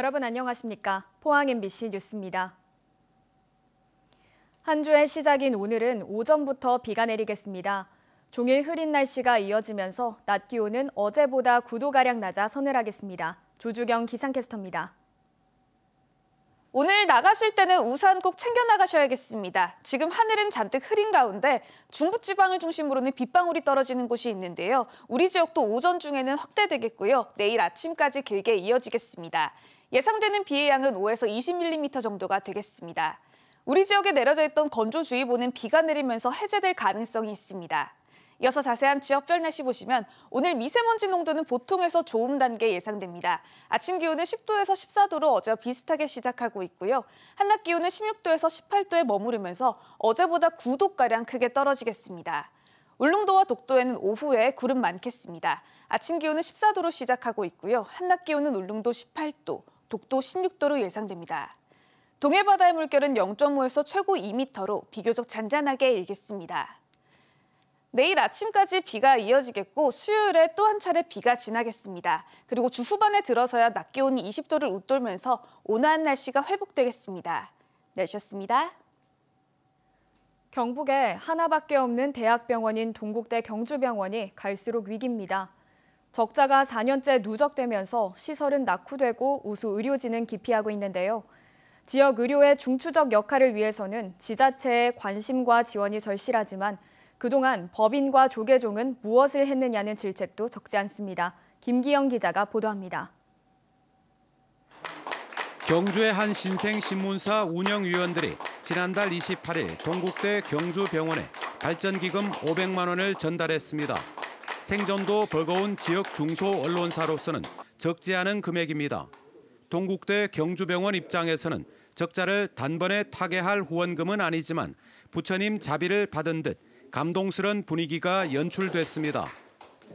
여러분 안녕하십니까? 포항 MBC 뉴스입니다. 한 주의 시작인 오늘은 오전부터 비가 내리겠습니다. 종일 흐린 날씨가 이어지면서 낮 기온은 어제보다 9도가량 낮아 서늘하겠습니다. 조주경 기상캐스터입니다. 오늘 나가실 때는 우산 꼭 챙겨 나가셔야겠습니다. 지금 하늘은 잔뜩 흐린 가운데 중부지방을 중심으로는 빗방울이 떨어지는 곳이 있는데요. 우리 지역도 오전 중에는 확대되겠고요. 내일 아침까지 길게 이어지겠습니다. 예상되는 비의 양은 5에서 20mm 정도가 되겠습니다. 우리 지역에 내려져 있던 건조주의보는 비가 내리면서 해제될 가능성이 있습니다. 이어서 자세한 지역별 날씨 보시면 오늘 미세먼지 농도는 보통에서 좋음 단계 예상됩니다. 아침 기온은 10도에서 14도로 어제와 비슷하게 시작하고 있고요. 한낮 기온은 16도에서 18도에 머무르면서 어제보다 9도가량 크게 떨어지겠습니다. 울릉도와 독도에는 오후에 구름 많겠습니다. 아침 기온은 14도로 시작하고 있고요. 한낮 기온은 울릉도 18도, 독도 16도로 예상됩니다. 동해바다의 물결은 0.5에서 최고 2m로 비교적 잔잔하게 일겠습니다. 내일 아침까지 비가 이어지겠고 수요일에 또 한 차례 비가 지나겠습니다. 그리고 주 후반에 들어서야 낮 기온이 20도를 웃돌면서 온화한 날씨가 회복되겠습니다. 날씨였습니다. 경북에 하나밖에 없는 대학병원인 동국대 경주병원이 갈수록 위기입니다. 적자가 4년째 누적되면서 시설은 낙후되고 우수 의료진은 기피하고 있는데요. 지역 의료의 중추적 역할을 위해서는 지자체의 관심과 지원이 절실하지만 그동안 법인과 조계종은 무엇을 했느냐는 질책도 적지 않습니다. 김기영 기자가 보도합니다. 경주의 한 신생신문사 운영위원들이 지난달 28일 동국대 경주병원에 발전기금 500만 원을 전달했습니다. 생존도 버거운 지역 중소 언론사로서는 적지 않은 금액입니다. 동국대 경주병원 입장에서는 적자를 단번에 타개할 후원금은 아니지만 부처님 자비를 받은 듯 감동스런 분위기가 연출됐습니다.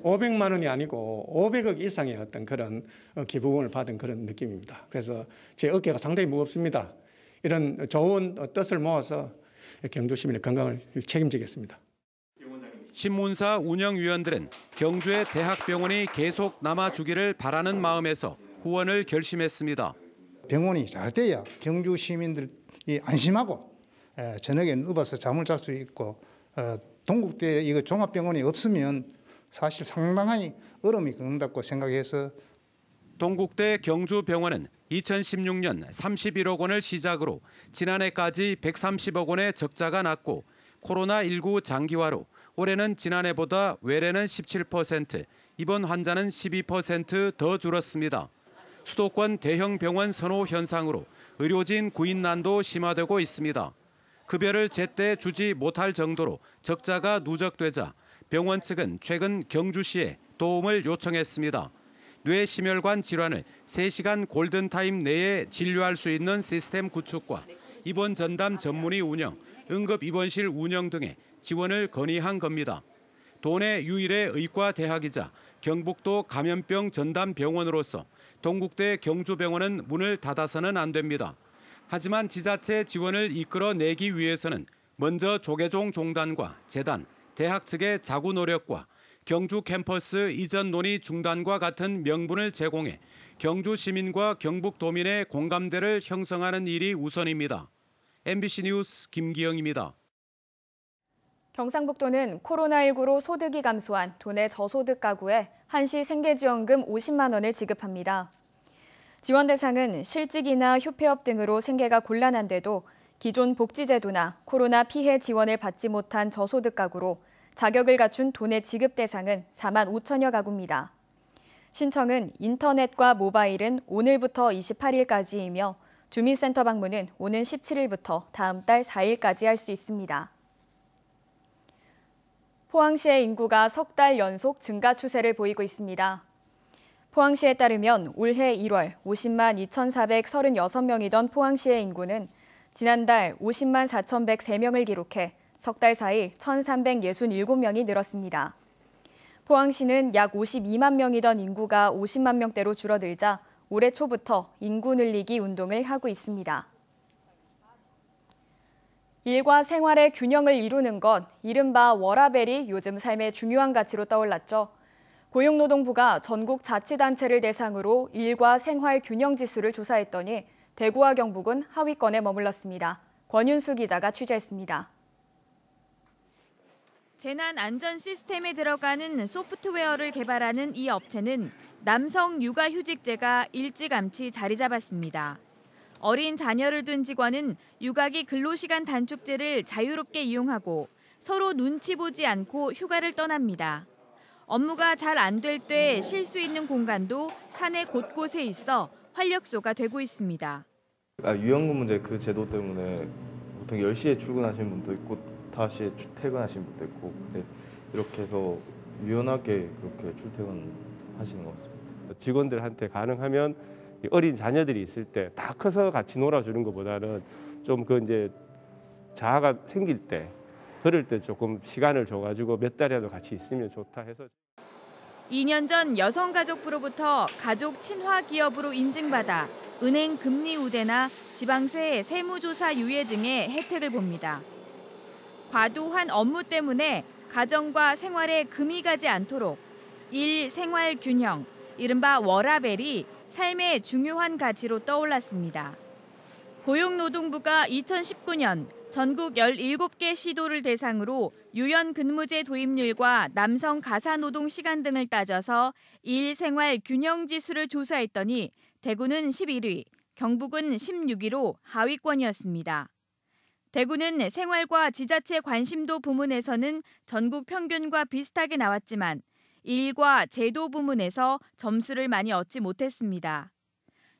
500만 원이 아니고 500억 이상의 어떤 그런 어, 기부금을 받은 그런 느낌입니다. 그래서 제 어깨가 상당히 무겁습니다. 이런 좋은 어, 뜻을 모아서 경주 시민의 건강을 책임지겠습니다. 신문사 운영위원들은 경주의 대학병원이 계속 남아주기를 바라는 마음에서 후원을 결심했습니다. 병원이 잘 돼야 경주 시민들이 안심하고 저녁에 누워서 잠을 잘 수 있고 어, 동국대 이거 종합병원이 없으면 사실 상당히 얼음이 끓다고 생각해서 동국대 경주병원은 2016년 31억 원을 시작으로 지난해까지 130억 원의 적자가 났고 코로나19 장기화로 올해는 지난해보다 외래는 17%, 입원 환자는 12%더 줄었습니다. 수도권 대형 병원 선호 현상으로 의료진 구인난도 심화되고 있습니다. 급여를 제때 주지 못할 정도로 적자가 누적되자 병원 측은 최근 경주시에 도움을 요청했습니다. 뇌심혈관 질환을 3시간 골든타임 내에 진료할 수 있는 시스템 구축과 입원 전담 전문의 운영, 응급 입원실 운영 등의 지원을 건의한 겁니다. 도내 유일의 의과 대학이자 경북도 감염병 전담 병원으로서 동국대 경주병원은 문을 닫아서는 안 됩니다. 하지만 지자체 지원을 이끌어내기 위해서는 먼저 조계종 종단과 재단, 대학 측의 자구 노력과 경주 캠퍼스 이전 논의 중단과 같은 명분을 제공해 경주 시민과 경북 도민의 공감대를 형성하는 일이 우선입니다. MBC 뉴스 김기영입니다. 경상북도는 코로나19로 소득이 감소한 도내 저소득 가구에 한시 생계지원금 50만 원을 지급합니다. 지원 대상은 실직이나 휴폐업 등으로 생계가 곤란한데도 기존 복지제도나 코로나 피해 지원을 받지 못한 저소득 가구로 자격을 갖춘 도내 지급 대상은 4만 5천여 가구입니다. 신청은 인터넷과 모바일은 오늘부터 28일까지이며 주민센터 방문은 오는 17일부터 다음 달 4일까지 할 수 있습니다. 포항시의 인구가 석 달 연속 증가 추세를 보이고 있습니다. 포항시에 따르면 올해 1월 50만 2,436명이던 포항시의 인구는 지난달 50만 4,103명을 기록해 석 달 사이 1,367명이 늘었습니다. 포항시는 약 52만 명이던 인구가 50만 명대로 줄어들자 올해 초부터 인구 늘리기 운동을 하고 있습니다. 일과 생활의 균형을 이루는 것, 이른바 워라벨이 요즘 삶의 중요한 가치로 떠올랐죠. 고용노동부가 전국 자치단체를 대상으로 일과 생활 균형 지수를 조사했더니 대구와 경북은 하위권에 머물렀습니다. 권윤수 기자가 취재했습니다. 재난 안전 시스템에 들어가는 소프트웨어를 개발하는 이 업체는 남성 육아휴직제가 일찌감치 자리 잡았습니다. 어린 자녀를 둔 직원은 육아기 근로시간 단축제를 자유롭게 이용하고 서로 눈치 보지 않고 휴가를 떠납니다. 업무가 잘 안 될 때 쉴 수 있는 공간도 산의 곳곳에 있어 활력소가 되고 있습니다. 아, 유연근무제 그 제도 때문에 보통 10시에 출근하시는 분도 있고 5시에 퇴근하시는 분도 있고 네, 이렇게 해서 유연하게 그렇게 출퇴근하시는 것 같습니다. 직원들한테 가능하면 어린 자녀들이 있을 때 다 커서 같이 놀아주는 것보다는 좀 그 이제 자아가 생길 때 그럴 때 조금 시간을 줘가지고 몇 달이라도 같이 있으면 좋다 해서 2년 전 여성가족부로부터 가족 친화 기업으로 인증받아 은행 금리 우대나 지방세 세무조사 유예 등의 혜택을 봅니다. 과도한 업무 때문에 가정과 생활에 금이 가지 않도록 일 생활 균형, 이른바 워라벨이 삶의 중요한 가치로 떠올랐습니다. 고용노동부가 2019년 전국 17개 시도를 대상으로 유연 근무제 도입률과 남성 가사 노동 시간 등을 따져서 일 생활 균형 지수를 조사했더니 대구는 11위, 경북은 16위로 하위권이었습니다. 대구는 생활과 지자체 관심도 부문에서는 전국 평균과 비슷하게 나왔지만 일과 제도 부문에서 점수를 많이 얻지 못했습니다.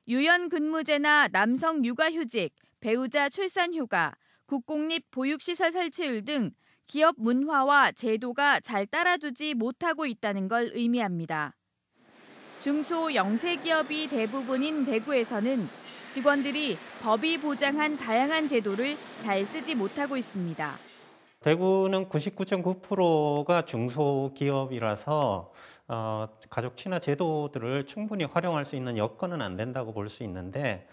유연 근무제나 남성 육아휴직, 배우자 출산휴가, 국공립 보육시설 설치율 등 기업 문화와 제도가 잘 따라주지 못하고 있다는 걸 의미합니다. 중소 영세 기업이 대부분인 대구에서는 직원들이 법이 보장한 다양한 제도를 잘 쓰지 못하고 있습니다. 대구는 99.9%가 중소기업이라서 어, 가족 친화 제도들을 충분히 활용할 수 있는 여건은 안 된다고 볼 수 있는데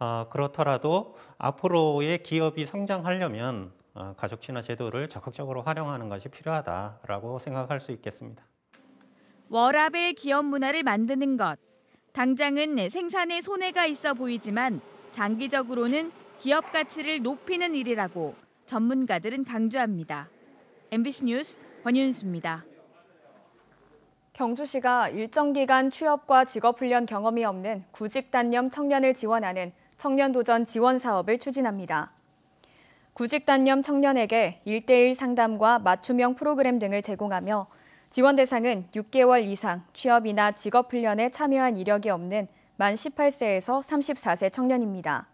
어, 그렇더라도 앞으로의 기업이 성장하려면 어, 가족 친화 제도를 적극적으로 활용하는 것이 필요하다라고 생각할 수 있겠습니다. 워라벨 기업 문화를 만드는 것. 당장은 생산에 손해가 있어 보이지만 장기적으로는 기업 가치를 높이는 일이라고 전문가들은 강조합니다. MBC 뉴스 권윤수입니다. 경주시가 일정 기간 취업과 직업훈련 경험이 없는 구직단념 청년을 지원하는 청년도전 지원 사업을 추진합니다. 구직단념 청년에게 일대일 상담과 맞춤형 프로그램 등을 제공하며 지원 대상은 6개월 이상 취업이나 직업훈련에 참여한 이력이 없는 만 18세에서 34세 청년입니다.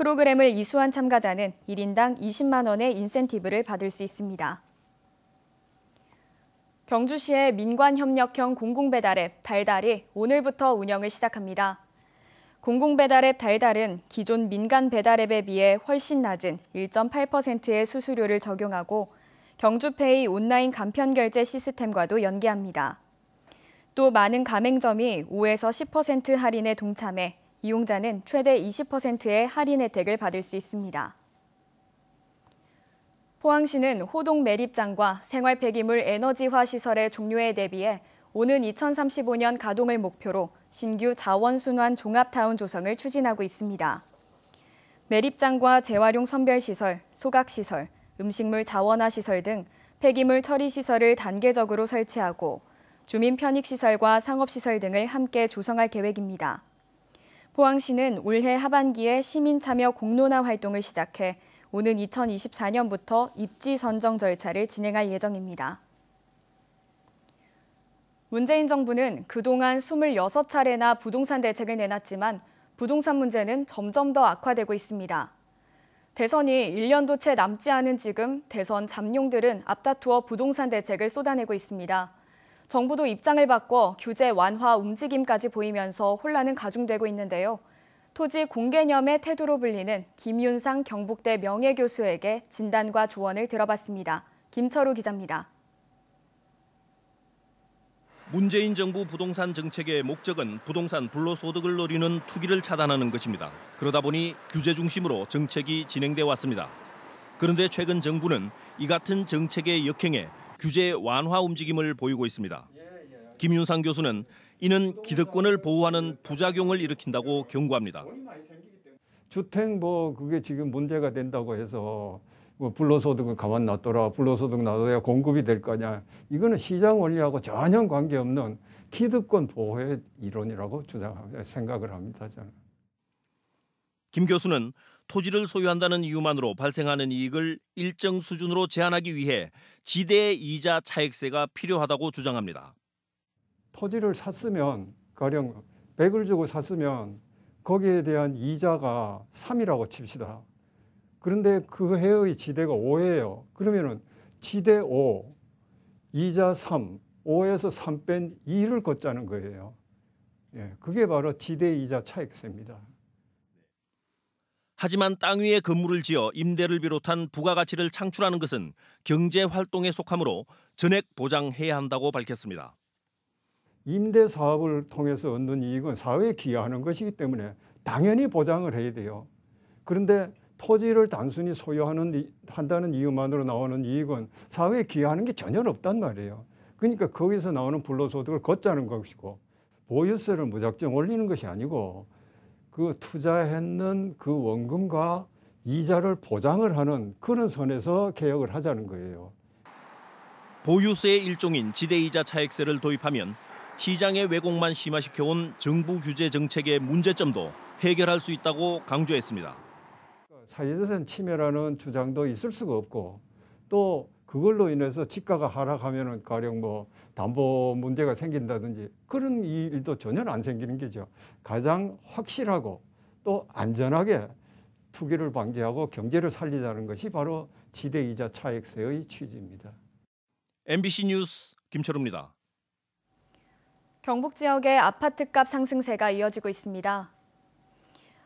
프로그램을 이수한 참가자는 1인당 20만 원의 인센티브를 받을 수 있습니다. 경주시의 민관협력형 공공배달앱 달달이 오늘부터 운영을 시작합니다. 공공배달앱 달달은 기존 민간 배달앱에 비해 훨씬 낮은 1.8%의 수수료를 적용하고 경주페이 온라인 간편결제 시스템과도 연계합니다. 또 많은 가맹점이 5에서 10% 할인에 동참해 이용자는 최대 20%의 할인 혜택을 받을 수 있습니다. 포항시는 호동 매립장과 생활 폐기물 에너지화 시설의 종료에 대비해 오는 2035년 가동을 목표로 신규 자원순환 종합타운 조성을 추진하고 있습니다. 매립장과 재활용 선별시설, 소각시설, 음식물 자원화시설 등 폐기물 처리시설을 단계적으로 설치하고 주민 편익시설과 상업시설 등을 함께 조성할 계획입니다. 포항시는 올해 하반기에 시민 참여 공론화 활동을 시작해 오는 2024년부터 입지 선정 절차를 진행할 예정입니다. 문재인 정부는 그동안 26차례나 부동산 대책을 내놨지만 부동산 문제는 점점 더 악화되고 있습니다. 대선이 1년도 채 남지 않은 지금 대선 잠룡들은 앞다투어 부동산 대책을 쏟아내고 있습니다. 정부도 입장을 바꿔 규제 완화 움직임까지 보이면서 혼란은 가중되고 있는데요. 토지 공개념의 태도로 불리는 김윤상 경북대 명예교수에게 진단과 조언을 들어봤습니다. 김철우 기자입니다. 문재인 정부 부동산 정책의 목적은 부동산 불로소득을 노리는 투기를 차단하는 것입니다. 그러다 보니 규제 중심으로 정책이 진행돼 왔습니다. 그런데 최근 정부는 이 같은 정책의 역행에 규제 완화 움직임을 보이고 있습니다. 김윤상 교수는 이는 기득권을 보호하는 부작용을 일으킨다고 경고합니다. 주택 뭐 그게 지금 문제가 된다고 해서 뭐 불로소득은 가만 놔둬라 불로소득 놔둬야 공급이 될 거냐 이거는 시장 원리하고 전혀 관계없는 기득권 보호의 이론이라고 주장 생각을 합니다 저는. 김 교수는 토지를 소유한다는 이유만으로 발생하는 이익을 일정 수준으로 제한하기 위해 지대의 이자 차익세가 필요하다고 주장합니다. 토지를 샀으면 가령 100을 주고 샀으면 거기에 대한 이자가 3이라고 칩시다. 그런데 그 해의 지대가 5예요. 그러면은 지대 5, 이자 3, 5에서 3 뺀 2를 걷자는 거예요. 예, 그게 바로 지대 이자 차익세입니다. 하지만 땅 위에 건물을 지어 임대를 비롯한 부가가치를 창출하는 것은 경제 활동에 속하므로 전액 보장해야 한다고 밝혔습니다. 임대 사업을 통해서 얻는 이익은 사회에 기여하는 것이기 때문에 당연히 보장을 해야 돼요. 그런데 토지를 단순히 소유하는 한다는 이유만으로 나오는 이익은 사회에 기여하는 게 전혀 없단 말이에요. 그러니까 거기서 나오는 불로소득을 걷자는 것이고 보유세를 무작정 올리는 것이 아니고 그 투자했는 그 원금과 이자를 보장을 하는 그런 선에서 개혁을 하자는 거예요. 보유세의 일종인 지대이자 차익세를 도입하면 시장의 왜곡만 심화시켜온 정부 규제 정책의 문제점도 해결할 수 있다고 강조했습니다. 사회재산 침해라는 주장도 있을 수가 없고 또 그걸로 인해서 집가가 하락하면 가령 뭐 담보 문제가 생긴다든지 그런 일도 전혀 안 생기는 게죠. 가장 확실하고 또 안전하게 투기를 방지하고 경제를 살리자는 것이 바로 지대이자 차액세의 취지입니다. MBC 뉴스 김철우입니다. 경북 지역의 아파트값 상승세가 이어지고 있습니다.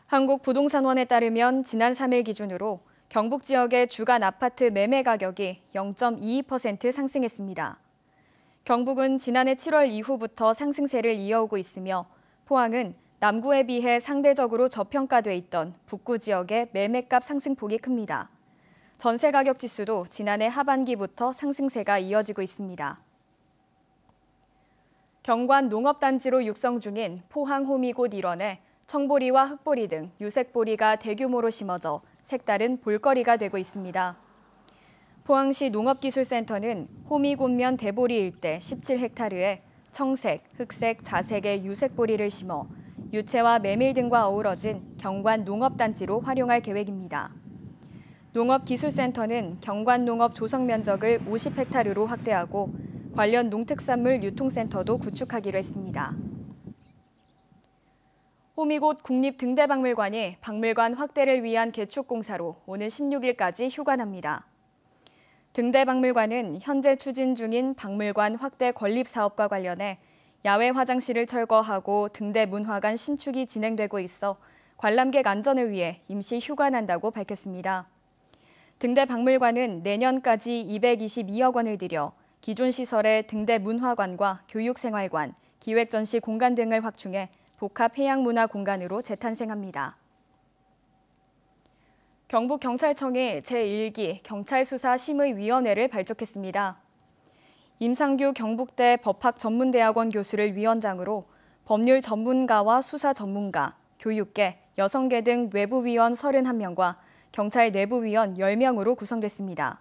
한국부동산원에 따르면 지난 3일 기준으로 경북 지역의 주간 아파트 매매 가격이 0.22% 상승했습니다. 경북은 지난해 7월 이후부터 상승세를 이어오고 있으며 포항은 남구에 비해 상대적으로 저평가돼 있던 북구 지역의 매매값 상승폭이 큽니다. 전세 가격 지수도 지난해 하반기부터 상승세가 이어지고 있습니다. 경관 농업단지로 육성 중인 포항 호미곶 일원에 청보리와 흑보리 등 유색보리가 대규모로 심어져 색다른 볼거리가 되고 있습니다. 포항시 농업기술센터는 호미곤면 대보리 일대 17헥타르에 청색, 흑색, 자색의 유색보리를 심어 유채와 메밀 등과 어우러진 경관 농업단지로 활용할 계획입니다. 농업기술센터는 경관농업 조성 면적을 50헥타르로 확대하고 관련 농특산물 유통센터도 구축하기로 했습니다. 호미곶 국립등대박물관이 박물관 확대를 위한 개축 공사로 오는 16일까지 휴관합니다. 등대박물관은 현재 추진 중인 박물관 확대 건립 사업과 관련해 야외 화장실을 철거하고 등대 문화관 신축이 진행되고 있어 관람객 안전을 위해 임시 휴관한다고 밝혔습니다. 등대박물관은 내년까지 222억 원을 들여 기존 시설의 등대 문화관과 교육생활관, 기획전시 공간 등을 확충해 복합해양문화공간으로 재탄생합니다. 경북경찰청이 제1기 경찰수사심의위원회를 발족했습니다. 임상규 경북대 법학전문대학원 교수를 위원장으로 법률 전문가와 수사 전문가, 교육계, 여성계 등 외부위원 31명과 경찰 내부위원 10명으로 구성됐습니다.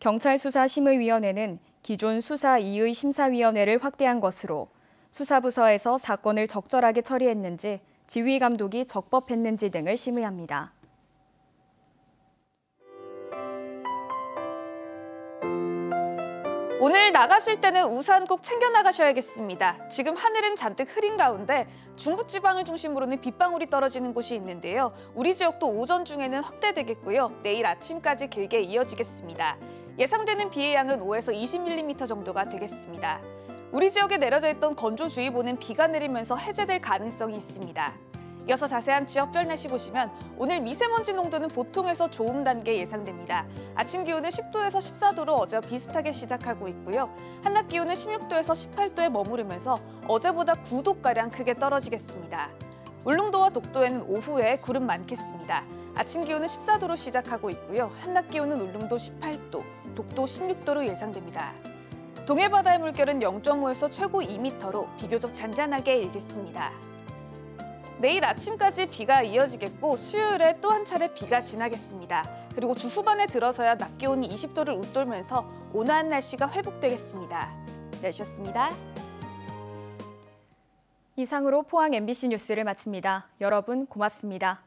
경찰수사심의위원회는 기존 수사 2의 심사위원회를 확대한 것으로 수사부서에서 사건을 적절하게 처리했는지, 지휘 감독이 적법했는지 등을 심의합니다. 오늘 나가실 때는 우산 꼭 챙겨 나가셔야겠습니다. 지금 하늘은 잔뜩 흐린 가운데 중부지방을 중심으로는 빗방울이 떨어지는 곳이 있는데요. 우리 지역도 오전 중에는 확대되겠고요. 내일 아침까지 길게 이어지겠습니다. 예상되는 비의 양은 5에서 20mm 정도가 되겠습니다. 우리 지역에 내려져 있던 건조주의보는 비가 내리면서 해제될 가능성이 있습니다. 이어서 자세한 지역별 날씨 보시면 오늘 미세먼지 농도는 보통에서 좋은 단계 예상됩니다. 아침 기온은 10도에서 14도로 어제와 비슷하게 시작하고 있고요. 한낮 기온은 16도에서 18도에 머무르면서 어제보다 9도가량 크게 떨어지겠습니다. 울릉도와 독도에는 오후에 구름 많겠습니다. 아침 기온은 14도로 시작하고 있고요. 한낮 기온은 울릉도 18도, 독도 16도로 예상됩니다. 동해바다의 물결은 0.5에서 최고 2m로 비교적 잔잔하게 일겠습니다. 내일 아침까지 비가 이어지겠고 수요일에 또 한 차례 비가 지나겠습니다. 그리고 주 후반에 들어서야 낮 기온이 20도를 웃돌면서 온화한 날씨가 회복되겠습니다. 날씨습니다 이상으로 포항 MBC 뉴스를 마칩니다. 여러분 고맙습니다.